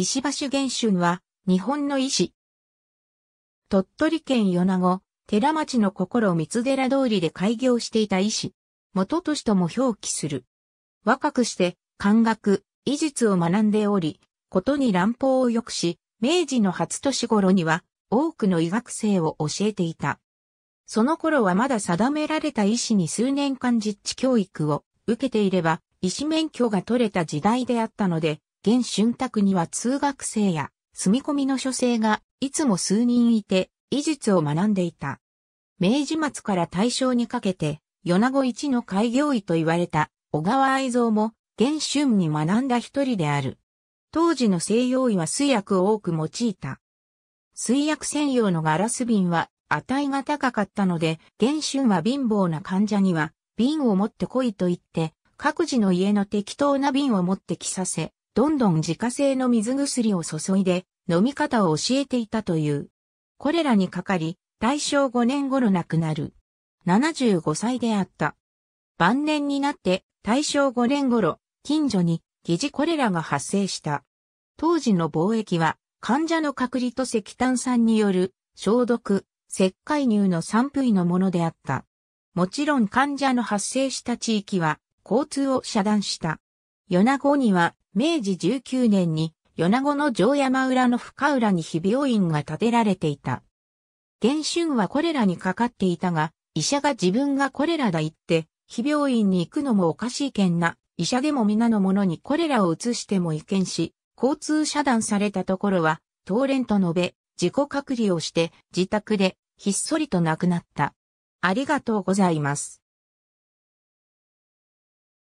石橋玄春は、日本の医師。鳥取県米子、寺町の心三寺通りで開業していた医師。元都市とも表記する。若くして、漢学、医術を学んでおり、ことに乱暴をくし、明治の初年頃には、多くの医学生を教えていた。その頃はまだ定められた医師に数年間実地教育を受けていれば、医師免許が取れた時代であったので、現春宅には通学生や住み込みの書生がいつも数人いて、医術を学んでいた。明治末から大正にかけて、米子一の開業医と言われた小川愛蔵も、現春に学んだ一人である。当時の西洋医は水薬を多く用いた。水薬専用のガラス瓶は値が高かったので、現春は貧乏な患者には瓶を持ってこいと言って、各自の家の適当な瓶を持ってきさせ、どんどん自家製の水薬を注いで飲み方を教えていたという。これらにかかり、大正5年頃亡くなる。75歳であった。晩年になって大正5年頃、近所に疑似コレラが発生した。当時の貿易は患者の隔離と石炭酸による消毒、石灰乳の散布医のものであった。もちろん患者の発生した地域は交通を遮断した。米子には明治19年に米子の城山裏の深浦に日病院が建てられていた。元春はコレラにかかっていたが、医者が自分がコレラだ言って、非病院に行くのもおかしいけんな、医者でも皆の者にコレラを移しても違憲し、交通遮断されたところは、東連と述べ、自己隔離をして、自宅で、ひっそりと亡くなった。ありがとうございます。